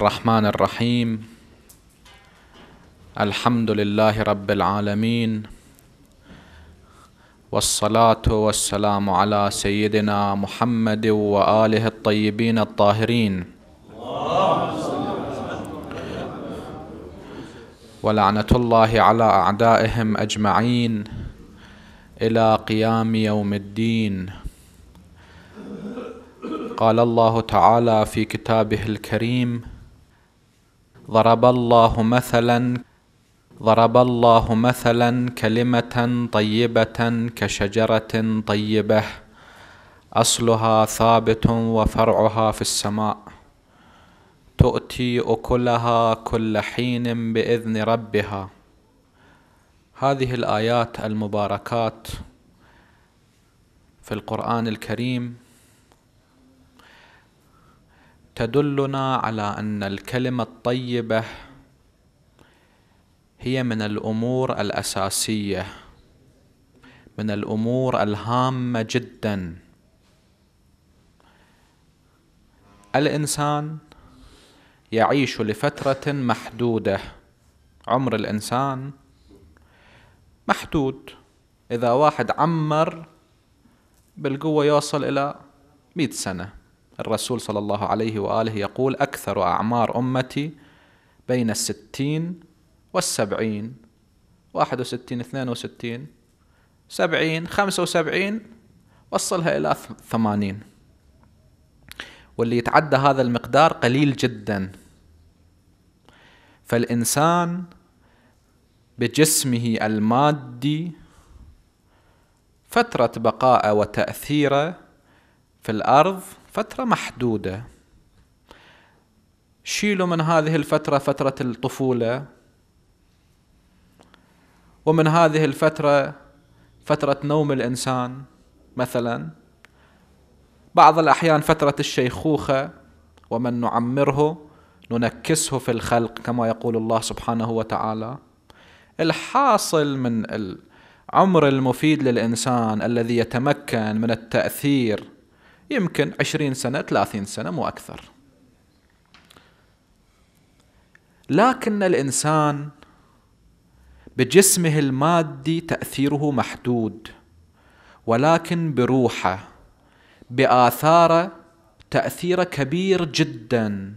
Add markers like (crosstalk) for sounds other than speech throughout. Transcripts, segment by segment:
الرحمن الرحيم الحمد لله رب العالمين والصلاه والسلام على سيدنا محمد واله الطيبين الطاهرين ولعنه الله على اعدائهم اجمعين الى قيام يوم الدين قال الله تعالى في كتابه الكريم ضرب الله مثلا ضرب الله مثلا كلمة طيبة كشجرة طيبة أصلها ثابت وفرعها في السماء تؤتي أكلها كل حين بإذن ربها هذه الآيات المباركات في القرآن الكريم تدلنا على ان الكلمه الطيبه هي من الامور الاساسيه من الامور الهامه جدا الانسان يعيش لفتره محدوده عمر الانسان محدود اذا واحد عمر بالقوه يوصل الى مئه سنه الرسول صلى الله عليه وآله يقول أكثر أعمار أمتي بين الستين والسبعين واحد وستين اثنين وستين سبعين خمسة وسبعين وصلها إلى ثمانين واللي يتعدى هذا المقدار قليل جدا فالإنسان بجسمه المادي فترة بقاءه وتأثيره في الأرض فترة محدودة شيلوا من هذه الفترة فترة الطفولة ومن هذه الفترة فترة نوم الإنسان مثلا بعض الأحيان فترة الشيخوخة ومن نعمره ننكسه في الخلق كما يقول الله سبحانه وتعالى الحاصل من العمر المفيد للإنسان الذي يتمكن من التأثير يمكن عشرين سنة ثلاثين سنة مو أكثر لكن الإنسان بجسمه المادي تأثيره محدود ولكن بروحه بآثاره تأثيره كبير جدا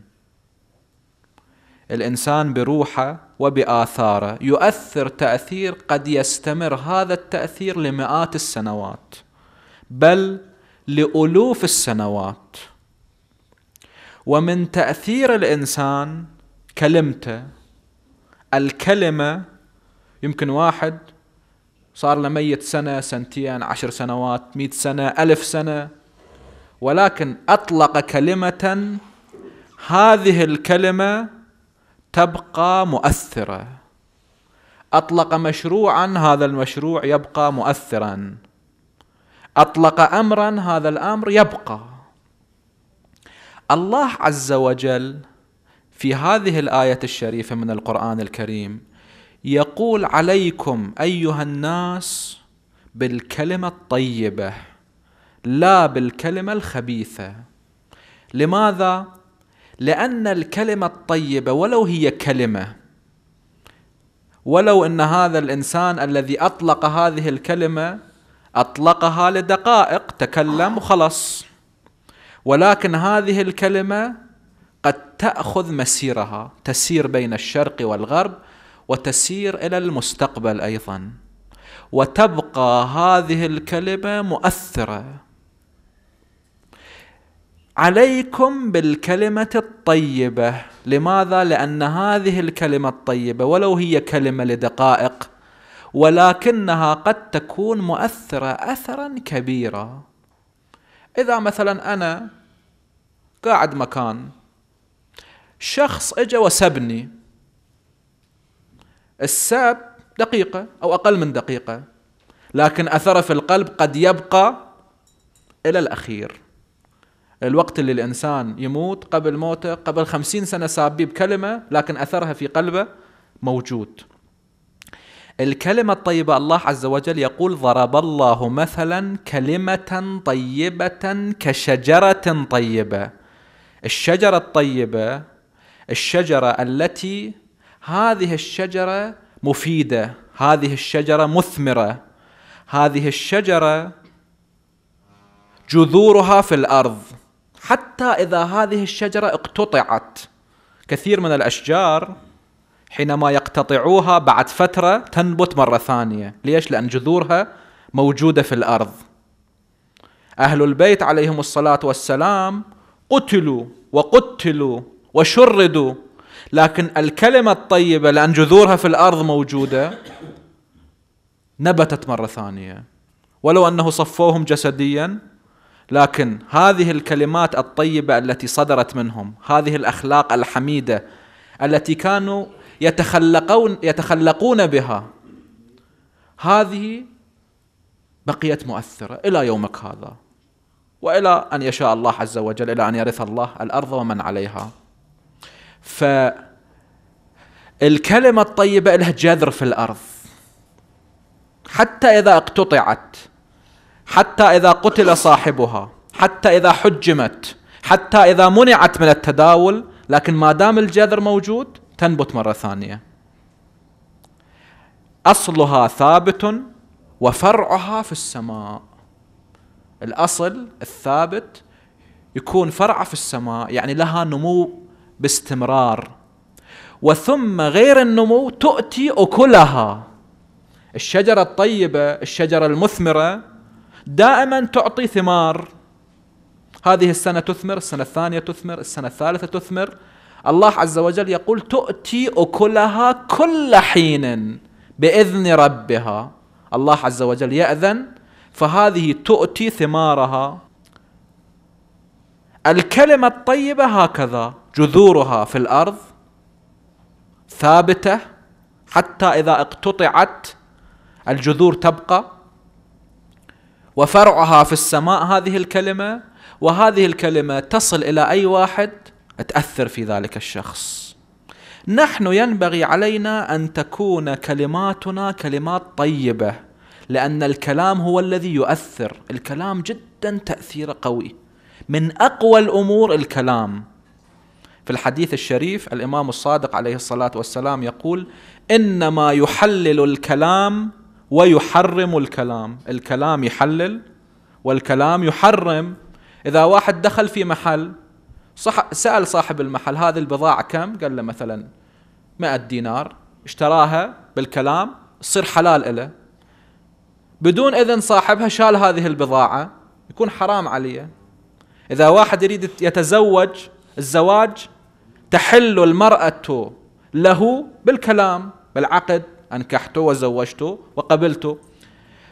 الإنسان بروحه وبآثاره يؤثر تأثير قد يستمر هذا التأثير لمئات السنوات بل لألوف السنوات ومن تأثير الإنسان كلمته الكلمة يمكن واحد صار له ميت سنة سنتين عشر سنوات مئة سنة ألف سنة ولكن أطلق كلمة هذه الكلمة تبقى مؤثرة أطلق مشروعا هذا المشروع يبقى مؤثرا أطلق أمرا هذا الأمر يبقى الله عز وجل في هذه الآية الشريفة من القرآن الكريم يقول عليكم أيها الناس بالكلمة الطيبة لا بالكلمة الخبيثة لماذا؟ لأن الكلمة الطيبة ولو هي كلمة ولو أن هذا الإنسان الذي أطلق هذه الكلمة أطلقها لدقائق تكلم وخلص ولكن هذه الكلمة قد تأخذ مسيرها تسير بين الشرق والغرب وتسير إلى المستقبل أيضا وتبقى هذه الكلمة مؤثرة عليكم بالكلمة الطيبة لماذا؟ لأن هذه الكلمة الطيبة ولو هي كلمة لدقائق ولكنها قد تكون مؤثرة أثرا كبيرا إذا مثلا أنا قاعد مكان شخص إجا وسبني السب دقيقة أو أقل من دقيقة لكن أثره في القلب قد يبقى إلى الأخير الوقت اللي الإنسان يموت قبل موته قبل خمسين سنة سابيه بكلمة لكن أثرها في قلبه موجود الكلمة الطيبة الله عز وجل يقول ضرب الله مثلا كلمة طيبة كشجرة طيبة الشجرة الطيبة الشجرة التي هذه الشجرة مفيدة هذه الشجرة مثمرة هذه الشجرة جذورها في الأرض حتى إذا هذه الشجرة اقتطعت كثير من الأشجار حينما يقتطعوها بعد فترة تنبت مرة ثانية ليش؟ لأن جذورها موجودة في الأرض أهل البيت عليهم الصلاة والسلام قتلوا وقتلوا وشردوا لكن الكلمة الطيبة لأن جذورها في الأرض موجودة نبتت مرة ثانية ولو أنه صفوهم جسديا لكن هذه الكلمات الطيبة التي صدرت منهم هذه الأخلاق الحميدة التي كانوا يتخلقون يتخلقون بها هذه بقيت مؤثرة إلى يومك هذا وإلى أن يشاء الله عز وجل إلى أن يرث الله الأرض ومن عليها فالكلمة الطيبة لها جذر في الأرض حتى إذا اقتطعت حتى إذا قتل صاحبها حتى إذا حجمت حتى إذا منعت من التداول لكن ما دام الجذر موجود تنبت مرة ثانية أصلها ثابت وفرعها في السماء الأصل الثابت يكون فرع في السماء يعني لها نمو باستمرار وثم غير النمو تؤتي أكلها الشجرة الطيبة الشجرة المثمرة دائما تعطي ثمار هذه السنة تثمر السنة الثانية تثمر السنة الثالثة تثمر الله عز وجل يقول تؤتي أكلها كل حين بإذن ربها الله عز وجل يأذن فهذه تؤتي ثمارها الكلمة الطيبة هكذا جذورها في الأرض ثابتة حتى إذا اقتطعت الجذور تبقى وفرعها في السماء هذه الكلمة وهذه الكلمة تصل إلى أي واحد تأثر في ذلك الشخص نحن ينبغي علينا أن تكون كلماتنا كلمات طيبة لأن الكلام هو الذي يؤثر الكلام جدا تأثير قوي من أقوى الأمور الكلام في الحديث الشريف الإمام الصادق عليه الصلاة والسلام يقول إنما يحلل الكلام ويحرم الكلام الكلام يحلل والكلام يحرم إذا واحد دخل في محل صح سأل صاحب المحل هذه البضاعة كم قال له مثلا 100 دينار اشتراها بالكلام تصير حلال له بدون إذن صاحبها شال هذه البضاعة يكون حرام عليه إذا واحد يريد يتزوج الزواج تحل المرأة له بالكلام بالعقد أنكحته وزوجته وقبلته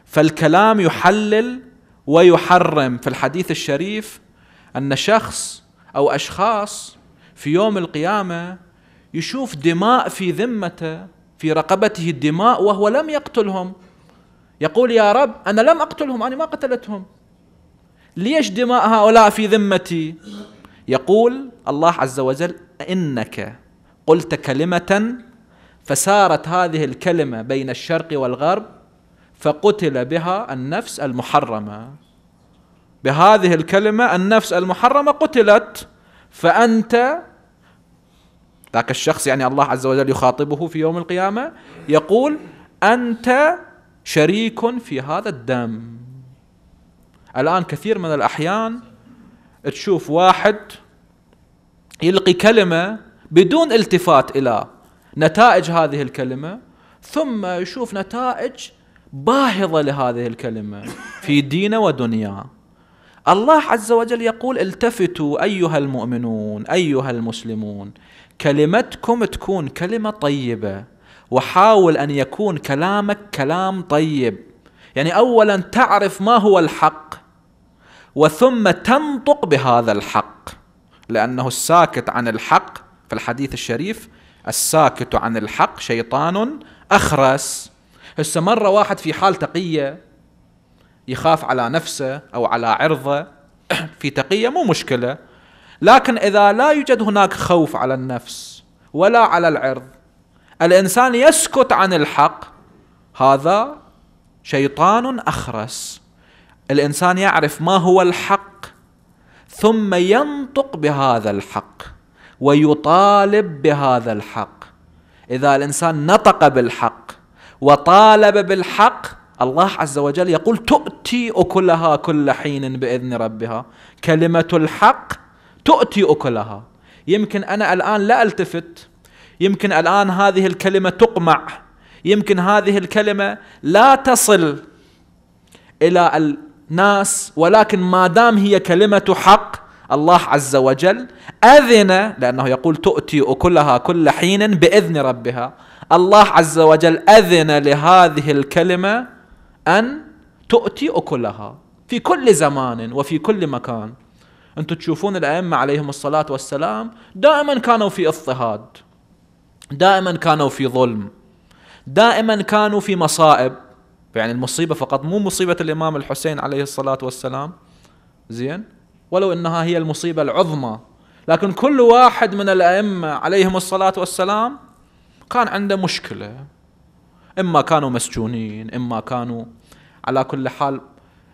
فالكلام يحلل ويحرم في الحديث الشريف أن شخص أو أشخاص في يوم القيامة يشوف دماء في ذمته في رقبته الدماء وهو لم يقتلهم يقول يا رب أنا لم أقتلهم أنا ما قتلتهم ليش دماء هؤلاء في ذمتي يقول الله عز وجل إنك قلت كلمة فسارت هذه الكلمة بين الشرق والغرب فقتل بها النفس المحرمة بهذه الكلمة النفس المحرمة قتلت فأنت ذاك الشخص يعني الله عز وجل يخاطبه في يوم القيامة يقول أنت شريك في هذا الدم الآن كثير من الأحيان تشوف واحد يلقي كلمة بدون التفات إلى نتائج هذه الكلمة ثم يشوف نتائج باهظة لهذه الكلمة في دينه ودنياه الله عز وجل يقول التفتوا ايها المؤمنون ايها المسلمون كلمتكم تكون كلمه طيبه وحاول ان يكون كلامك كلام طيب يعني اولا تعرف ما هو الحق وثم تنطق بهذا الحق لانه الساكت عن الحق في الحديث الشريف الساكت عن الحق شيطان اخرس هسه مره واحد في حال تقيه يخاف على نفسه أو على عرضه (clears throat) في تقية مو مشكلة لكن إذا لا يوجد هناك خوف على النفس ولا على العرض الإنسان يسكت عن الحق هذا شيطان أخرس الإنسان يعرف ما هو الحق ثم ينطق بهذا الحق ويطالب بهذا الحق إذا الإنسان نطق بالحق وطالب بالحق الله عز وجل يقول تؤتي أكلها كل حين بإذن ربها كلمة الحق تؤتي أكلها يمكن أنا الآن لا ألتفت يمكن الآن هذه الكلمة تقمع يمكن هذه الكلمة لا تصل إلى الناس ولكن ما دام هي كلمة حق الله عز وجل أذن لأنه يقول تؤتي أكلها كل حين بإذن ربها الله عز وجل أذن لهذه الكلمة أن تؤتي أكلها في كل زمان وفي كل مكان أنتم تشوفون الأئمة عليهم الصلاة والسلام دائما كانوا في اضطهاد دائما كانوا في ظلم دائما كانوا في مصائب يعني المصيبة فقط مو مصيبة الإمام الحسين عليه الصلاة والسلام زين ولو أنها هي المصيبة العظمى لكن كل واحد من الأئمة عليهم الصلاة والسلام كان عنده مشكلة إما كانوا مسجونين إما كانوا على كل حال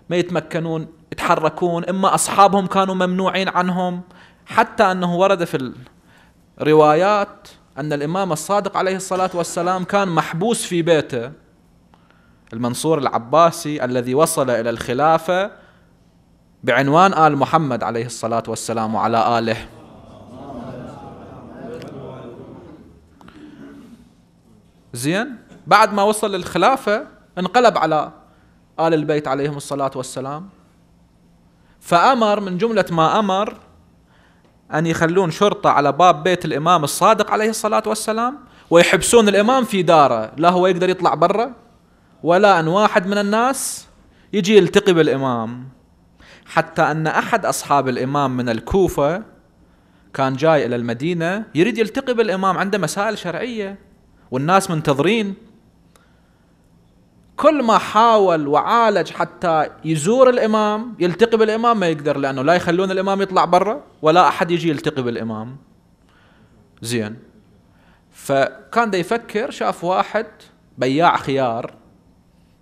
ما يتمكنون يتحركون إما أصحابهم كانوا ممنوعين عنهم حتى أنه ورد في الروايات أن الإمام الصادق عليه الصلاة والسلام كان محبوس في بيته المنصور العباسي الذي وصل إلى الخلافة بعنوان آل محمد عليه الصلاة والسلام وعلى آله زين بعد ما وصل للخلافة انقلب على آل البيت عليهم الصلاة والسلام فأمر من جملة ما أمر أن يخلون شرطة على باب بيت الإمام الصادق عليه الصلاة والسلام ويحبسون الإمام في داره لا هو يقدر يطلع برا ولا أن واحد من الناس يجي يلتقي بالإمام حتى أن أحد أصحاب الإمام من الكوفة كان جاي إلى المدينة يريد يلتقي بالإمام عنده مسائل شرعية والناس منتظرين كل ما حاول وعالج حتى يزور الامام يلتقي بالامام ما يقدر لانه لا يخلون الامام يطلع برا ولا احد يجي يلتقي بالامام زين فكان دا يفكر شاف واحد بياع خيار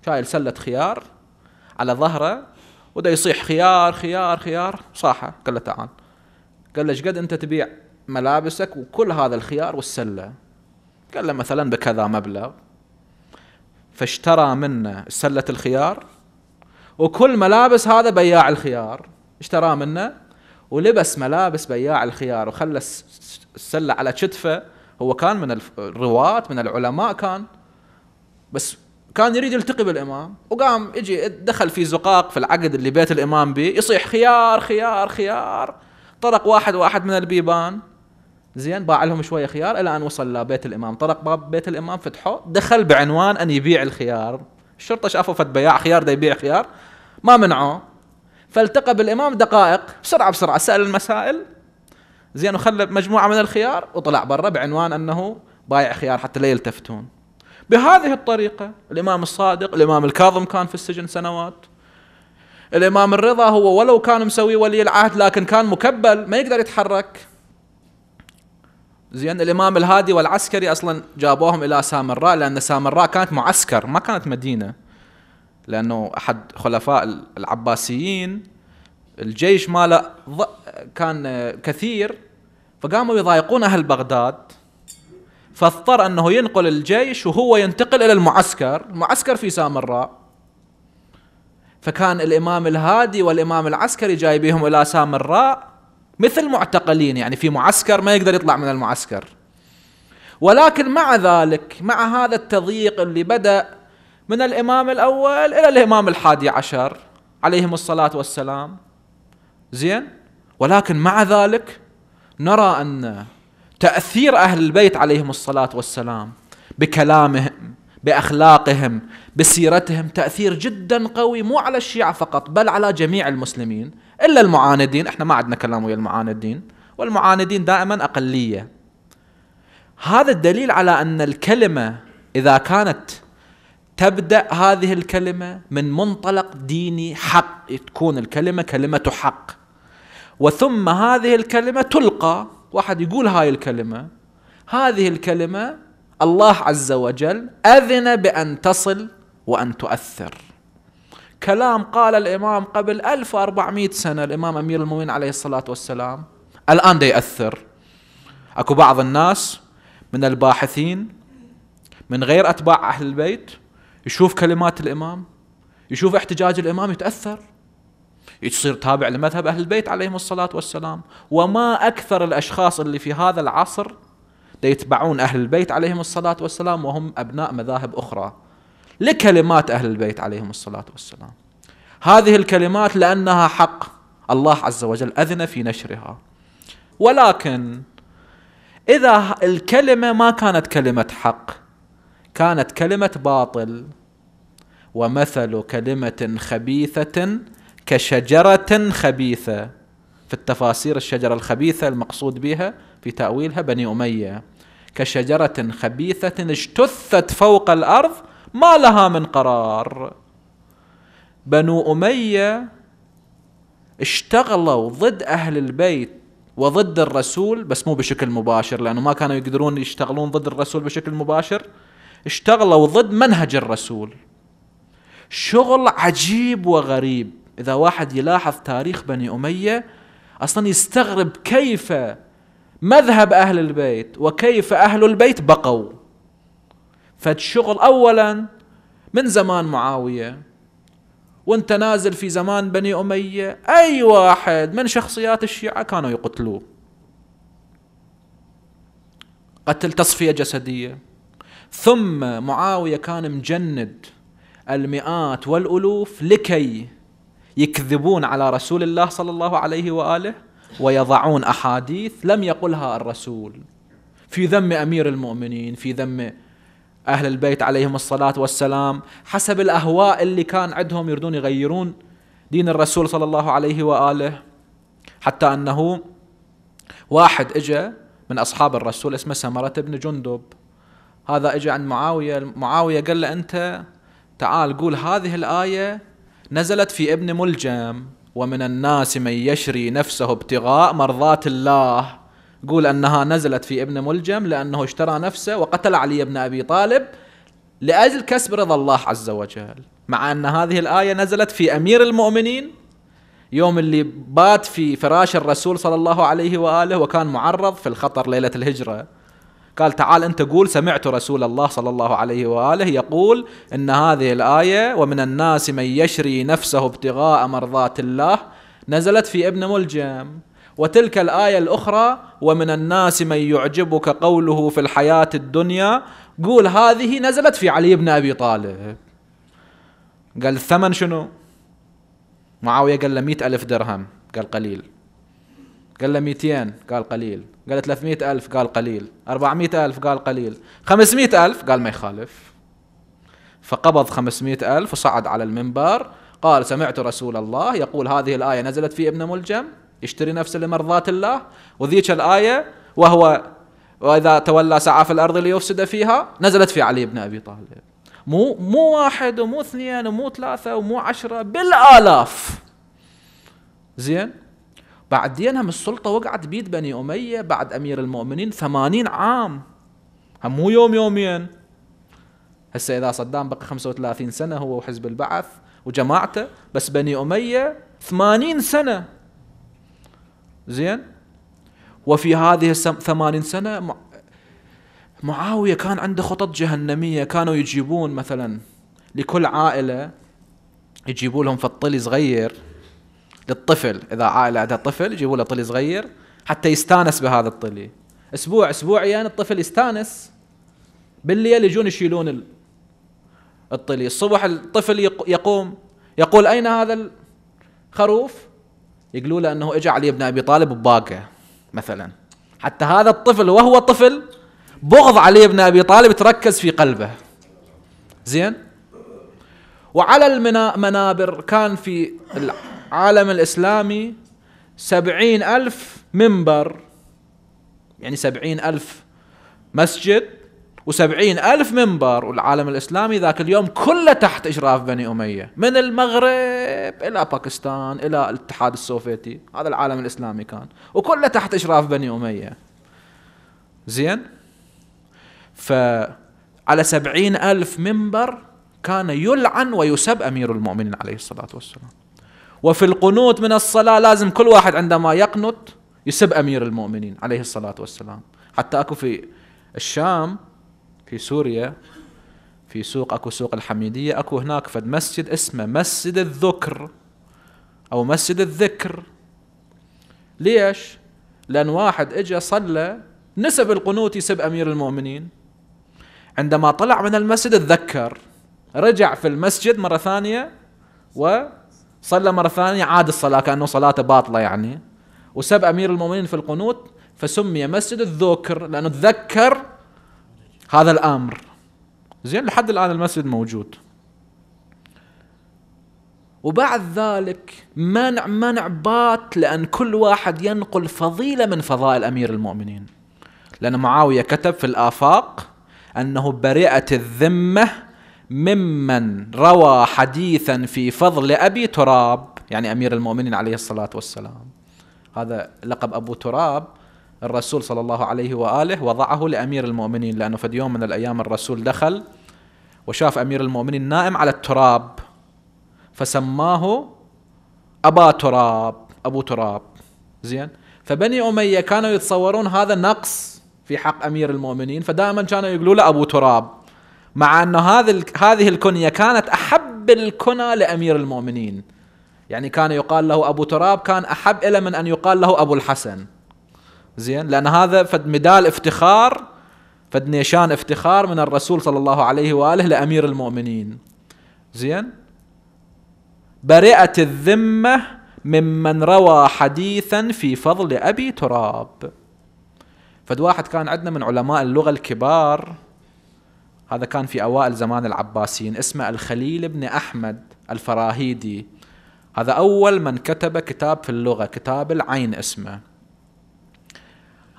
شايل سلة خيار على ظهره وده يصيح خيار خيار خيار صاحه قال له تعال قال له ايش قد انت تبيع ملابسك وكل هذا الخيار والسله قال له مثلا بكذا مبلغ فاشترى منه سلة الخيار وكل ملابس هذا بياع الخيار اشتراه منه ولبس ملابس بياع الخيار وخلى السلة على كتفه هو كان من الرواة من العلماء كان بس كان يريد يلتقي بالامام وقام يجي دخل في زقاق في العقد اللي بيت الامام بيه يصيح خيار خيار خيار طرق واحد واحد من البيبان زين باع لهم شويه خيار الى ان وصل لبيت الامام طرق باب بيت الامام فتحه دخل بعنوان ان يبيع الخيار الشرطه شافوا فد بياع خيار دا يبيع خيار ما منعوه فالتقى بالامام دقائق بسرعه بسرعه سال المسائل زين وخلى مجموعه من الخيار وطلع برا بعنوان انه بايع خيار حتى لا يلتفتون بهذه الطريقه الامام الصادق الامام الكاظم كان في السجن سنوات الامام الرضا هو ولو كان مسوي ولي العهد لكن كان مكبل ما يقدر يتحرك زين الامام الهادي والعسكري اصلا جابوهم الى سامراء لان سامراء كانت معسكر ما كانت مدينه لانه احد خلفاء العباسيين الجيش ماله كان كثير فقاموا يضايقون اهل بغداد فاضطر انه ينقل الجيش وهو ينتقل الى المعسكر، المعسكر في سامراء. فكان الامام الهادي والامام العسكري جايبيهم الى سامراء مثل معتقلين يعني في معسكر ما يقدر يطلع من المعسكر ولكن مع ذلك مع هذا التضييق اللي بدأ من الإمام الأول إلى الإمام الحادي عشر عليهم الصلاة والسلام زين ولكن مع ذلك نرى أن تأثير أهل البيت عليهم الصلاة والسلام بكلامهم باخلاقهم بسيرتهم تاثير جدا قوي مو على الشيعه فقط بل على جميع المسلمين الا المعاندين احنا ما عندنا كلام ويا المعاندين والمعاندين دائما اقليه هذا الدليل على ان الكلمه اذا كانت تبدا هذه الكلمه من منطلق ديني حق تكون الكلمه كلمه حق وثم هذه الكلمه تلقى واحد يقول هاي الكلمه هذه الكلمه الله عز وجل اذن بان تصل وان تؤثر كلام قال الإمام قبل 1400 سنة الإمام أمير المؤمنين عليه الصلاة والسلام الآن دا يأثر أكو بعض الناس من الباحثين من غير أتباع أهل البيت يشوف كلمات الإمام يشوف احتجاج الإمام يتأثر يصير تابع لمذهب أهل البيت عليهم الصلاة والسلام وما أكثر الأشخاص اللي في هذا العصر يتبعون أهل البيت عليهم الصلاة والسلام وهم أبناء مذاهب أخرى لكلمات أهل البيت عليهم الصلاة والسلام هذه الكلمات لأنها حق الله عز وجل أذن في نشرها ولكن إذا الكلمة ما كانت كلمة حق كانت كلمة باطل ومثل كلمة خبيثة كشجرة خبيثة في التفاسير الشجرة الخبيثة المقصود بها في تأويلها بني أمية كشجرة خبيثة اجتثت فوق الأرض ما لها من قرار بنو أمية اشتغلوا ضد أهل البيت وضد الرسول بس مو بشكل مباشر لأنه ما كانوا يقدرون يشتغلون ضد الرسول بشكل مباشر اشتغلوا ضد منهج الرسول شغل عجيب وغريب إذا واحد يلاحظ تاريخ بني أمية أصلا يستغرب كيف مذهب أهل البيت وكيف أهل البيت بقوا فالشغل أولا من زمان معاوية وانت نازل في زمان بني أمية أي واحد من شخصيات الشيعة كانوا يقتلوه قتل تصفية جسدية ثم معاوية كان مجند المئات والألوف لكي يكذبون على رسول الله صلى الله عليه وآله ويضعون أحاديث لم يقلها الرسول في ذم أمير المؤمنين في ذم أهل البيت عليهم الصلاة والسلام حسب الأهواء اللي كان عندهم يردون يغيرون دين الرسول صلى الله عليه وآله حتى أنه واحد إجا من أصحاب الرسول اسمه سمرة بن جندب هذا إجا عند معاوية معاوية قال له أنت تعال قول هذه الآية نزلت في ابن ملجم ومن الناس من يشري نفسه ابتغاء مرضات الله قول أنها نزلت في ابن ملجم لأنه اشترى نفسه وقتل علي بن أبي طالب لأجل كسب رضا الله عز وجل مع أن هذه الآية نزلت في أمير المؤمنين يوم اللي بات في فراش الرسول صلى الله عليه وآله وكان معرض في الخطر ليلة الهجرة قال تعال أنت قول سمعت رسول الله صلى الله عليه وآله يقول إن هذه الآية ومن الناس من يشري نفسه ابتغاء مرضات الله نزلت في ابن ملجم وتلك الآية الأخرى ومن الناس من يعجبك قوله في الحياة الدنيا قول هذه نزلت في علي بن أبي طالب قال الثمن شنو معاوية قال له مئة ألف درهم قال قليل قال له 200 قال قليل قال له ألف قال قليل 400 ألف قال قليل 500 ألف قال ما يخالف فقبض 500 ألف وصعد على المنبر قال سمعت رسول الله يقول هذه الآية نزلت في ابن ملجم يشتري نفسه لمرضاة الله وذيك الآية وهو وإذا تولى سعى في الأرض ليفسد فيها نزلت في علي بن أبي طالب مو مو واحد ومو اثنين ومو ثلاثة ومو عشرة بالآلاف زين بعدين هم السلطة وقعت بيد بني أمية بعد أمير المؤمنين ثمانين عام هم مو يوم يومين هسه إذا صدام بقى 35 سنة هو وحزب البعث وجماعته بس بني أمية 80 سنة زين وفي هذه الثمانين سنة معاوية كان عنده خطط جهنمية كانوا يجيبون مثلا لكل عائلة يجيبوا لهم فطلي صغير للطفل إذا عائلة عندها طفل يجيبوا له طلي صغير حتى يستانس بهذا الطلي أسبوع أسبوعيا يعني الطفل يستانس بالليل يجون يشيلون الطلي الصبح الطفل يقوم يقول أين هذا الخروف يقولوا له انه اجى علي بن ابي طالب بباقه مثلا حتى هذا الطفل وهو طفل بغض علي بن ابي طالب تركز في قلبه زين وعلى المنابر كان في العالم الإسلامي سبعين ألف منبر يعني سبعين ألف مسجد وسبعين ألف منبر والعالم الإسلامي ذاك اليوم كله تحت إشراف بني أمية من المغرب إلى باكستان إلى الاتحاد السوفيتي هذا العالم الإسلامي كان وكله تحت إشراف بني أمية زين فعلى سبعين ألف منبر كان يلعن ويسب أمير المؤمنين عليه الصلاة والسلام وفي القنوت من الصلاة لازم كل واحد عندما يقنط يسب أمير المؤمنين عليه الصلاة والسلام حتى أكو في الشام في سوريا في سوق اكو سوق الحميديه اكو هناك فد مسجد اسمه مسجد الذكر او مسجد الذكر ليش؟ لان واحد اجى صلى نسب القنوت يسب امير المؤمنين عندما طلع من المسجد تذكر رجع في المسجد مره ثانيه وصلى مره ثانيه عاد الصلاه كانه صلاته باطله يعني وسب امير المؤمنين في القنوت فسمي مسجد الذكر لانه تذكر هذا الامر زين لحد الان المسجد موجود وبعد ذلك منع منع بات لأن كل واحد ينقل فضيلة من فضائل أمير المؤمنين لأن معاوية كتب في الآفاق أنه برئت الذمة ممن روى حديثا في فضل أبي تراب يعني أمير المؤمنين عليه الصلاة والسلام هذا لقب أبو تراب الرسول صلى الله عليه وآله وضعه لأمير المؤمنين لأنه في يوم من الأيام الرسول دخل وشاف أمير المؤمنين نائم على التراب فسماه أبا تراب أبو تراب زين فبني أمية كانوا يتصورون هذا نقص في حق أمير المؤمنين فدائما كانوا يقولوا له أبو تراب مع أن هذه هذه الكنية كانت أحب الكنى لأمير المؤمنين يعني كان يقال له أبو تراب كان أحب إلى من أن يقال له أبو الحسن زين لان هذا فد مدال افتخار فد نيشان افتخار من الرسول صلى الله عليه واله لامير المؤمنين زين برئت الذمه ممن روى حديثا في فضل ابي تراب فد واحد كان عندنا من علماء اللغه الكبار هذا كان في اوائل زمان العباسيين اسمه الخليل بن احمد الفراهيدي هذا اول من كتب كتاب في اللغه كتاب العين اسمه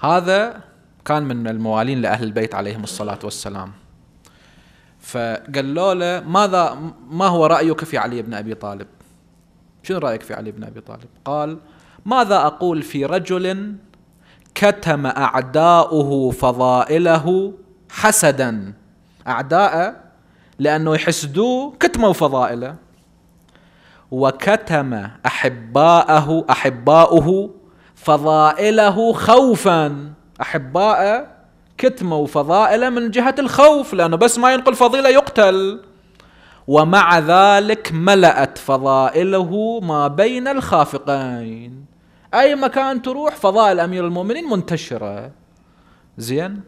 هذا كان من الموالين لأهل البيت عليهم الصلاة والسلام فقالوا له ماذا ما هو رأيك في علي بن أبي طالب شنو رأيك في علي بن أبي طالب قال ماذا أقول في رجل كتم أعداؤه فضائله حسدا أعداءه لأنه يحسدوه كتموا فضائله وكتم أحباءه أحباؤه فضائله خوفا أحباءه كتموا فضائله من جهة الخوف لأنه بس ما ينقل فضيلة يقتل ومع ذلك ملأت فضائله ما بين الخافقين أي مكان تروح فضائل أمير المؤمنين منتشرة زين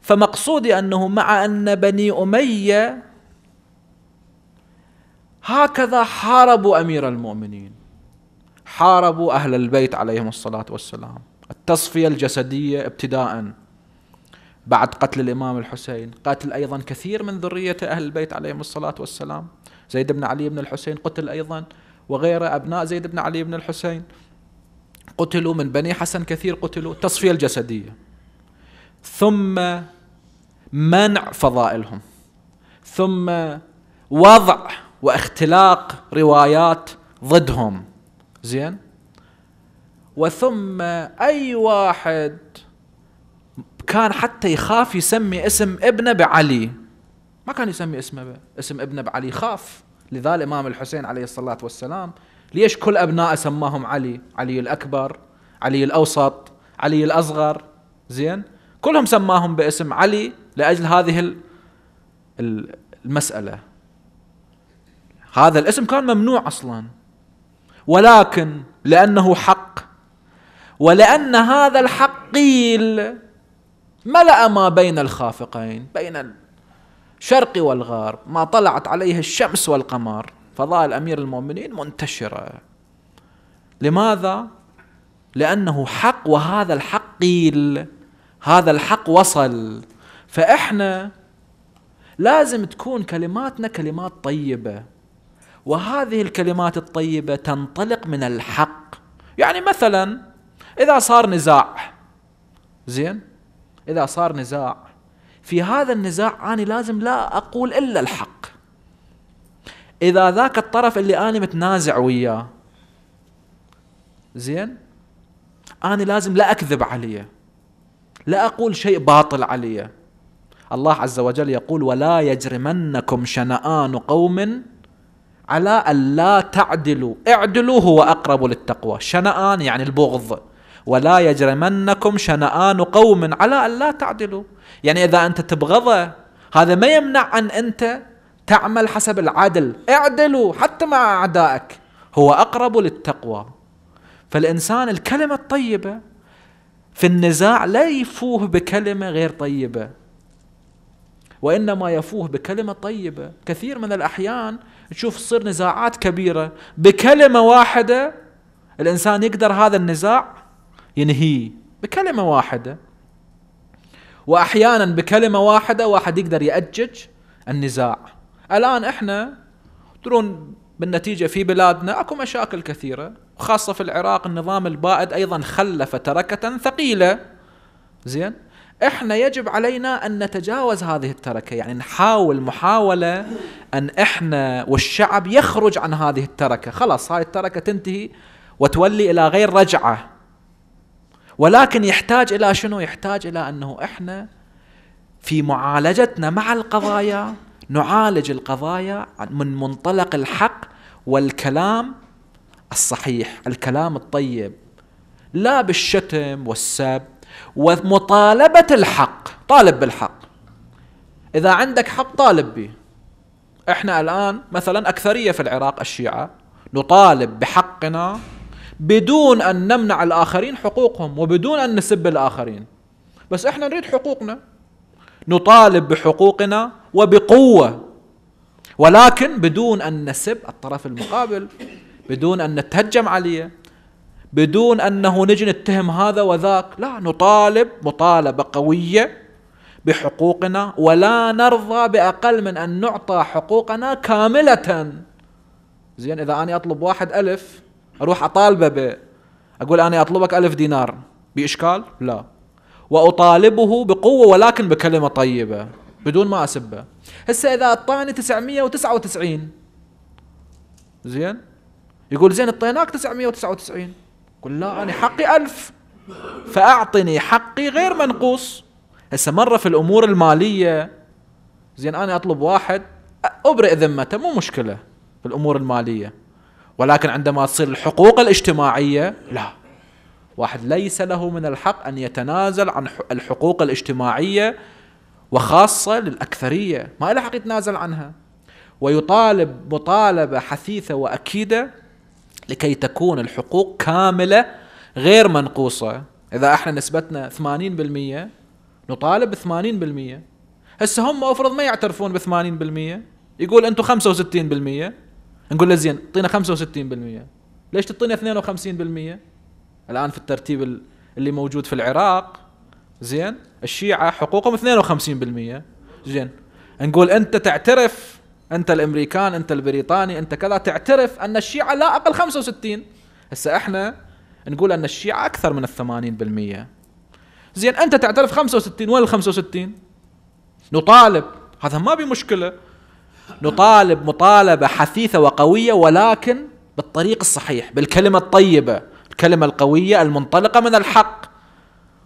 فمقصودي أنه مع أن بني أمية هكذا حاربوا أمير المؤمنين حاربوا أهل البيت عليهم الصلاة والسلام التصفية الجسدية ابتداء بعد قتل الإمام الحسين قتل أيضا كثير من ذرية أهل البيت عليهم الصلاة والسلام زيد بن علي بن الحسين قتل أيضا وغيره أبناء زيد بن علي بن الحسين قتلوا من بني حسن كثير قتلوا التصفية الجسدية ثم منع فضائلهم ثم وضع واختلاق روايات ضدهم زين وثم أي واحد كان حتى يخاف يسمي اسم ابنه بعلي ما كان يسمي اسمه اسم ابنه بعلي خاف لذا الإمام الحسين عليه الصلاة والسلام ليش كل ابناء سماهم علي علي الأكبر علي الأوسط علي الأصغر زين كلهم سماهم باسم علي لأجل هذه المسألة هذا الاسم كان ممنوع أصلاً ولكن لأنه حق ولأن هذا الحق قيل ملأ ما بين الخافقين بين الشرق والغرب ما طلعت عليه الشمس والقمر فضائل أمير المؤمنين منتشرة لماذا؟ لأنه حق وهذا الحق قيل هذا الحق وصل فإحنا لازم تكون كلماتنا كلمات طيبة وهذه الكلمات الطيبة تنطلق من الحق يعني مثلا إذا صار نزاع زين إذا صار نزاع في هذا النزاع أنا لازم لا أقول إلا الحق إذا ذاك الطرف اللي أنا متنازع وياه زين أنا لازم لا أكذب عليه لا أقول شيء باطل عليه الله عز وجل يقول ولا يجرمنكم شنآن قوم على أن لا تعدلوا اعدلوا هو أقرب للتقوى شنآن يعني البغض ولا يجرمنكم شنآن قوم على أن لا تعدلوا يعني إذا أنت تبغضه هذا ما يمنع أن أنت تعمل حسب العدل اعدلوا حتى مع أعدائك هو أقرب للتقوى فالإنسان الكلمة الطيبة في النزاع لا يفوه بكلمة غير طيبة وإنما يفوه بكلمة طيبة كثير من الأحيان تشوف تصير نزاعات كبيرة بكلمة واحدة الإنسان يقدر هذا النزاع ينهيه بكلمة واحدة وأحيانا بكلمة واحدة واحد يقدر يأجج النزاع الآن إحنا ترون بالنتيجة في بلادنا أكو مشاكل كثيرة وخاصة في العراق النظام البائد أيضا خلف تركة ثقيلة زين احنا يجب علينا ان نتجاوز هذه التركه يعني نحاول محاوله ان احنا والشعب يخرج عن هذه التركه خلاص هاي التركه تنتهي وتولي الى غير رجعه ولكن يحتاج الى شنو يحتاج الى انه احنا في معالجتنا مع القضايا نعالج القضايا من منطلق الحق والكلام الصحيح الكلام الطيب لا بالشتم والسب ومطالبة الحق طالب بالحق إذا عندك حق طالب به إحنا الآن مثلا أكثرية في العراق الشيعة نطالب بحقنا بدون أن نمنع الآخرين حقوقهم وبدون أن نسب الآخرين بس إحنا نريد حقوقنا نطالب بحقوقنا وبقوة ولكن بدون أن نسب الطرف المقابل بدون أن نتهجم عليه بدون أنه نجي نتهم هذا وذاك لا نطالب مطالبة قوية بحقوقنا ولا نرضى بأقل من أن نعطى حقوقنا كاملة زين إذا أنا أطلب واحد ألف أروح أطالبه ب أقول أنا أطلبك ألف دينار بإشكال لا وأطالبه بقوة ولكن بكلمة طيبة بدون ما أسبه هسه إذا أعطاني 999 زين يقول زين اعطيناك 999 قل لا أنا حقي ألف فأعطني حقي غير منقوص هسه مرة في الأمور المالية زين أنا أطلب واحد أبرئ ذمته مو مشكلة في الأمور المالية ولكن عندما تصير الحقوق الاجتماعية لا واحد ليس له من الحق أن يتنازل عن الحقوق الاجتماعية وخاصة للأكثرية ما له حق يتنازل عنها ويطالب مطالبة حثيثة وأكيدة لكي تكون الحقوق كاملة غير منقوصة إذا احنا نسبتنا 80% نطالب ب 80% هسه هم افرض ما يعترفون ب 80% يقول انتم 65% نقول له زين اعطينا 65% ليش تعطينا 52% الان في الترتيب اللي موجود في العراق زين الشيعة حقوقهم 52% زين نقول انت تعترف انت الامريكان انت البريطاني انت كذا تعترف ان الشيعه لا اقل 65 هسه احنا نقول ان الشيعه اكثر من ال 80% زين انت تعترف 65 وين ال 65 نطالب هذا ما بمشكله نطالب مطالبه حثيثه وقويه ولكن بالطريق الصحيح بالكلمه الطيبه الكلمه القويه المنطلقه من الحق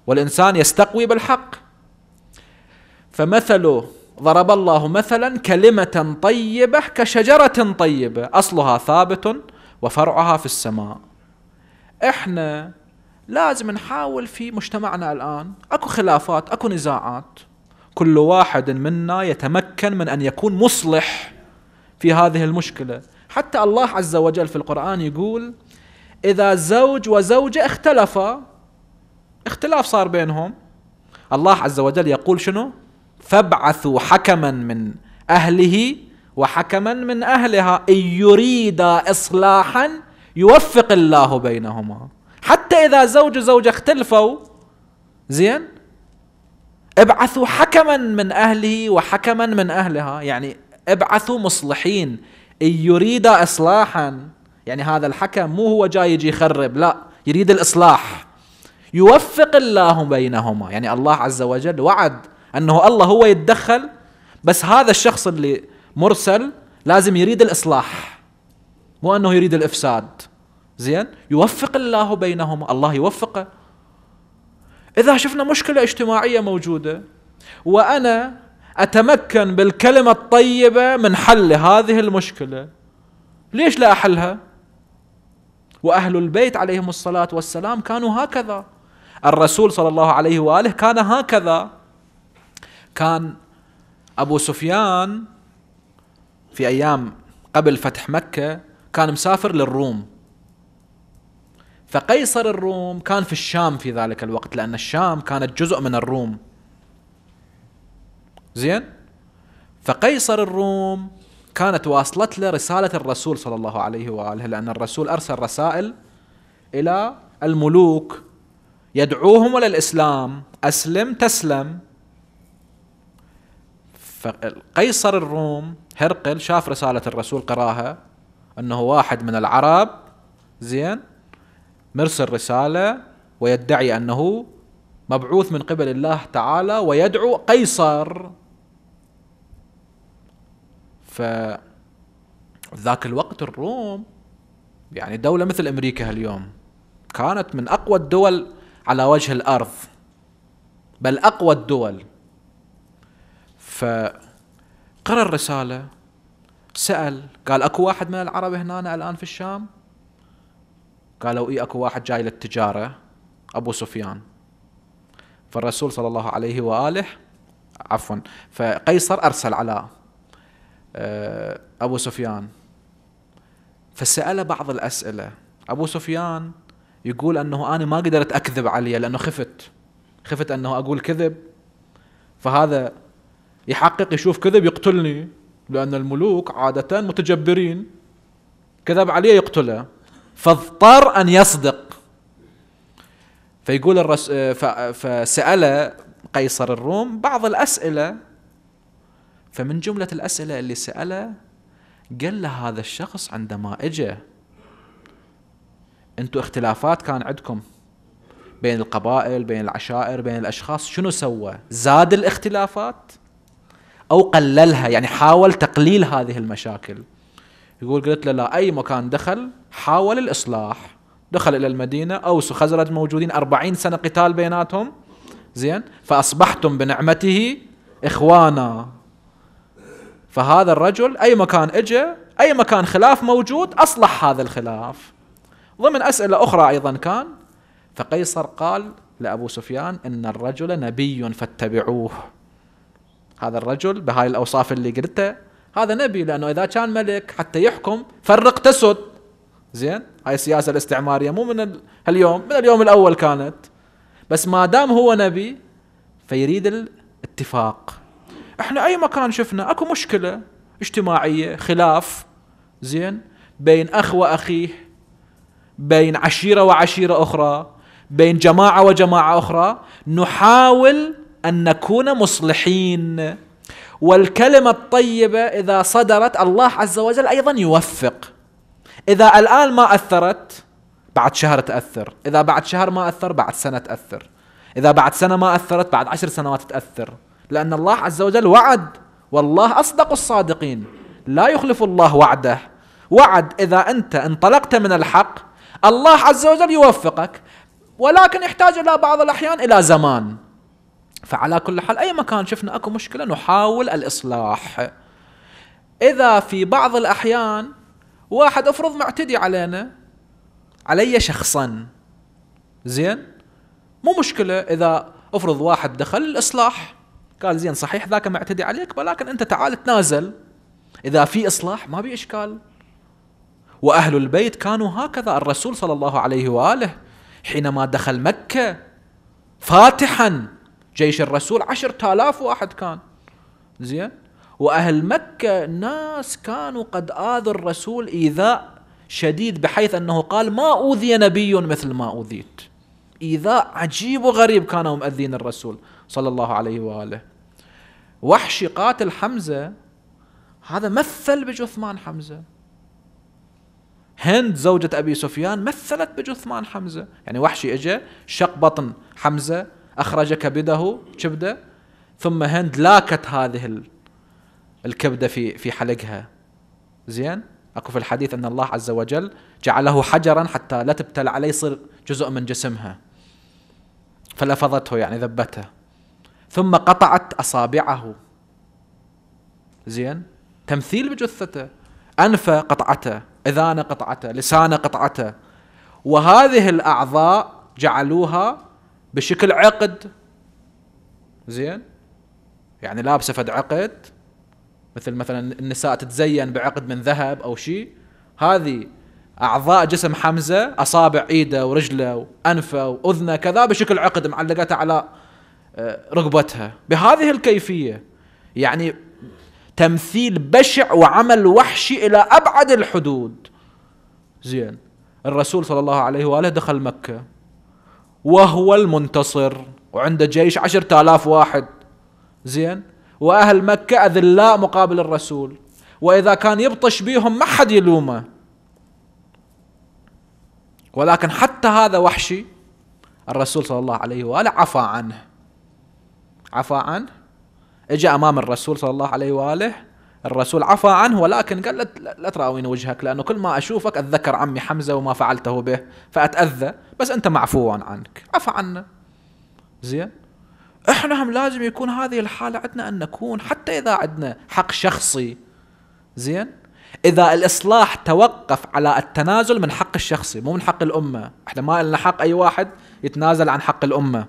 والانسان يستقوي بالحق فمثله ضرب الله مثلا كلمة طيبة كشجرة طيبة أصلها ثابت وفرعها في السماء احنا لازم نحاول في مجتمعنا الآن أكو خلافات أكو نزاعات كل واحد منا يتمكن من أن يكون مصلح في هذه المشكلة حتى الله عز وجل في القرآن يقول إذا زوج وزوجة اختلفا اختلاف صار بينهم الله عز وجل يقول شنو فابعثوا حكما من أهله وحكما من أهلها إن يريدا إصلاحا يوفق الله بينهما حتى إذا زوج وزوجة اختلفوا زين ابعثوا حكما من أهله وحكما من أهلها يعني ابعثوا مصلحين إن يريد إصلاحا يعني هذا الحكم مو هو جاي يجي يخرب لا يريد الإصلاح يوفق الله بينهما يعني الله عز وجل وعد انه الله هو يتدخل بس هذا الشخص اللي مرسل لازم يريد الاصلاح مو انه يريد الافساد زين يوفق الله بينهما الله يوفقه اذا شفنا مشكله اجتماعيه موجوده وانا اتمكن بالكلمه الطيبه من حل هذه المشكله ليش لا احلها واهل البيت عليهم الصلاه والسلام كانوا هكذا الرسول صلى الله عليه واله كان هكذا كان أبو سفيان في أيام قبل فتح مكة كان مسافر للروم فقيصر الروم كان في الشام في ذلك الوقت لأن الشام كانت جزء من الروم زين فقيصر الروم كانت واصلت له رسالة الرسول صلى الله عليه وآله لأن الرسول أرسل رسائل إلى الملوك يدعوهم إلى الإسلام أسلم تسلم فقيصر الروم هرقل شاف رسالة الرسول قراها أنه واحد من العرب زين مرسل رسالة ويدعي أنه مبعوث من قبل الله تعالى ويدعو قيصر ف ذاك الوقت الروم يعني دولة مثل أمريكا اليوم كانت من أقوى الدول على وجه الأرض بل أقوى الدول فقرأ الرسالة سأل قال اكو واحد من العرب هنا الان في الشام قالوا اي اكو واحد جاي للتجارة ابو سفيان فالرسول صلى الله عليه واله عفوا فقيصر ارسل على آه، ابو سفيان فسأل بعض الاسئلة ابو سفيان يقول انه انا ما قدرت اكذب عليه لانه خفت خفت انه اقول كذب فهذا يحقق يشوف كذب يقتلني لأن الملوك عادة متجبرين كذب عليه يقتله فاضطر أن يصدق فيقول الرس... فسأل قيصر الروم بعض الأسئلة فمن جملة الأسئلة اللي سأله قال له هذا الشخص عندما إجا أنتوا اختلافات كان عندكم بين القبائل بين العشائر بين الأشخاص شنو سوى زاد الاختلافات أو قللها يعني حاول تقليل هذه المشاكل يقول قلت له لا أي مكان دخل حاول الإصلاح دخل إلى المدينة أوس وخزرج موجودين أربعين سنة قتال بيناتهم زين فأصبحتم بنعمته إخوانا فهذا الرجل أي مكان إجا أي مكان خلاف موجود أصلح هذا الخلاف ضمن أسئلة أخرى أيضا كان فقيصر قال لأبو سفيان إن الرجل نبي فاتبعوه هذا الرجل بهاي الأوصاف اللي قلتها هذا نبي لأنه إذا كان ملك حتى يحكم فرق تسد زين هاي السياسة الاستعمارية مو من اليوم من اليوم الأول كانت بس ما دام هو نبي فيريد الاتفاق احنا اي مكان شفنا اكو مشكلة اجتماعية خلاف زين بين اخ واخيه بين عشيرة وعشيرة اخرى بين جماعة وجماعة اخرى نحاول أن نكون مصلحين والكلمة الطيبة إذا صدرت الله عز وجل أيضا يوفق إذا الآن ما أثرت بعد شهر تأثر إذا بعد شهر ما أثر بعد سنة تأثر إذا بعد سنة ما أثرت بعد عشر سنوات تأثر لأن الله عز وجل وعد والله أصدق الصادقين لا يخلف الله وعده وعد إذا أنت انطلقت من الحق الله عز وجل يوفقك ولكن يحتاج إلى بعض الأحيان إلى زمان فعلى كل حال أي مكان شفنا أكو مشكلة نحاول الإصلاح إذا في بعض الأحيان واحد أفرض معتدي علينا علي شخصا زين مو مشكلة إذا أفرض واحد دخل الإصلاح قال زين صحيح ذاك معتدي عليك ولكن أنت تعال تنازل إذا في إصلاح ما بي إشكال وأهل البيت كانوا هكذا الرسول صلى الله عليه وآله حينما دخل مكة فاتحا جيش الرسول عشرة آلاف واحد كان زين وأهل مكة ناس كانوا قد آذوا الرسول إيذاء شديد بحيث أنه قال ما أوذي نبي مثل ما أوذيت إيذاء عجيب وغريب كانوا مؤذين الرسول صلى الله عليه وآله وحش قاتل حمزة هذا مثل بجثمان حمزة هند زوجة أبي سفيان مثلت بجثمان حمزة يعني وحشي إجا شق بطن حمزة أخرج كبده كبدة ثم هند لاكت هذه الكبدة في في حلقها زين اكو في الحديث ان الله عز وجل جعله حجرا حتى لا تبتل عليه يصير جزء من جسمها فلفظته يعني ذبته ثم قطعت اصابعه زين تمثيل بجثته انفه قطعته اذانه قطعته لسانه قطعته وهذه الاعضاء جعلوها بشكل عقد زين يعني لابسه فد عقد مثل مثلا النساء تتزين بعقد من ذهب او شيء هذه اعضاء جسم حمزه اصابع ايده ورجله وانفه واذنه كذا بشكل عقد معلقتها على آه، رقبتها بهذه الكيفيه يعني تمثيل بشع وعمل وحشي الى ابعد الحدود زين الرسول صلى الله عليه واله دخل مكه وهو المنتصر وعنده جيش عشرة آلاف واحد زين وأهل مكة أذلاء مقابل الرسول وإذا كان يبطش بيهم ما حد يلومه ولكن حتى هذا وحشي الرسول صلى الله عليه وآله عفى عنه عفى عنه اجى امام الرسول صلى الله عليه واله الرسول عفى عنه ولكن قال لا, تراوين وجهك لأنه كل ما أشوفك أتذكر عمي حمزة وما فعلته به فأتأذى بس أنت معفو عنك عفى عنا زين احنا هم لازم يكون هذه الحالة عندنا أن نكون حتى إذا عندنا حق شخصي زين إذا الإصلاح توقف على التنازل من حق الشخصي مو من حق الأمة احنا ما لنا حق أي واحد يتنازل عن حق الأمة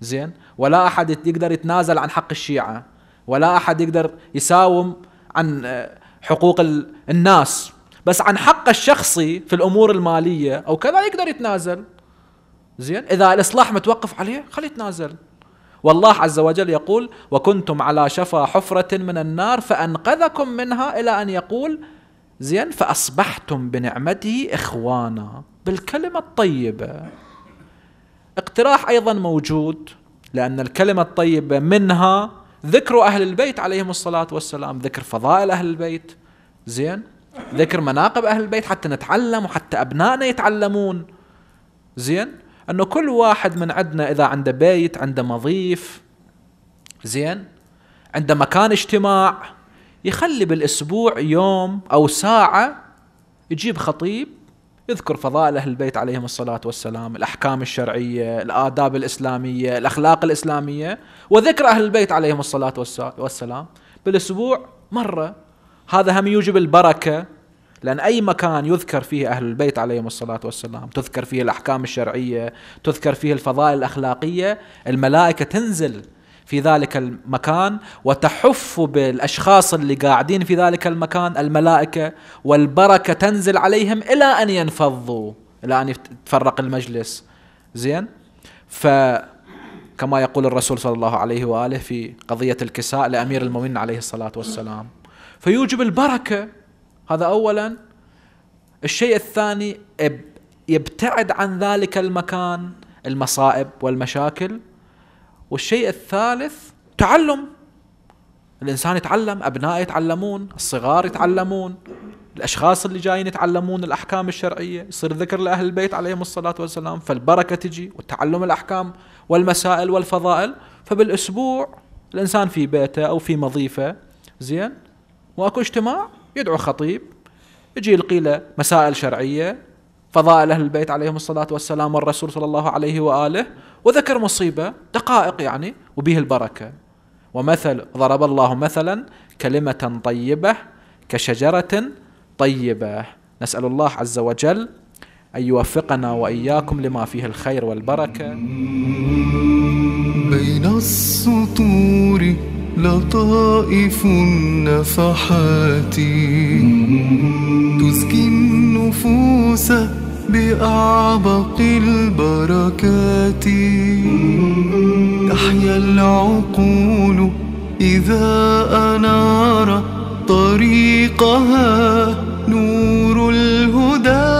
زين ولا أحد يقدر يتنازل عن حق الشيعة ولا أحد يقدر يساوم عن حقوق الناس بس عن حقه الشخصي في الامور الماليه او كذا يقدر يتنازل زين اذا الاصلاح متوقف عليه خليه يتنازل والله عز وجل يقول وكنتم على شفا حفرة من النار فأنقذكم منها إلى أن يقول زين فأصبحتم بنعمته إخوانا بالكلمة الطيبة اقتراح أيضا موجود لأن الكلمة الطيبة منها ذكر أهل البيت عليهم الصلاة والسلام ذكر فضائل أهل البيت زين ذكر مناقب أهل البيت حتى نتعلم وحتى أبنائنا يتعلمون زين أنه كل واحد من عندنا إذا عنده بيت عنده مضيف زين عنده مكان اجتماع يخلي بالأسبوع يوم أو ساعة يجيب خطيب يذكر فضائل أهل البيت عليهم الصلاة والسلام الأحكام الشرعية الآداب الإسلامية الأخلاق الإسلامية وذكر أهل البيت عليهم الصلاة والسلام بالأسبوع مرة هذا هم يوجب البركة لأن أي مكان يذكر فيه أهل البيت عليهم الصلاة والسلام تذكر فيه الأحكام الشرعية تذكر فيه الفضائل الأخلاقية الملائكة تنزل في ذلك المكان وتحف بالاشخاص اللي قاعدين في ذلك المكان الملائكه والبركه تنزل عليهم الى ان ينفضوا الى ان يتفرق المجلس زين ف كما يقول الرسول صلى الله عليه واله في قضيه الكساء لامير المؤمنين عليه الصلاه والسلام فيوجب البركه هذا اولا الشيء الثاني يبتعد عن ذلك المكان المصائب والمشاكل والشيء الثالث تعلم الانسان يتعلم ابناء يتعلمون الصغار يتعلمون الاشخاص اللي جايين يتعلمون الاحكام الشرعيه يصير ذكر لاهل البيت عليهم الصلاه والسلام فالبركه تجي وتعلم الاحكام والمسائل والفضائل فبالاسبوع الانسان في بيته او في مضيفه زين واكو اجتماع يدعو خطيب يجي يلقي له مسائل شرعيه فضائل اهل البيت عليهم الصلاه والسلام والرسول صلى الله عليه واله وذكر مصيبة دقائق يعني وبه البركة ومثل ضرب الله مثلا كلمة طيبة كشجرة طيبة نسأل الله عز وجل أن يوفقنا وإياكم لما فيه الخير والبركة بين السطور لطائف النفحات تزكي النفوس بأعبق البركات تحيا العقول إذا أنار طريقها نور الهدى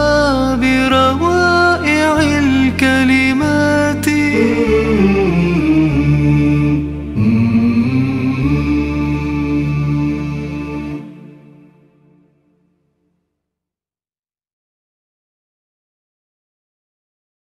بروائع الكلمات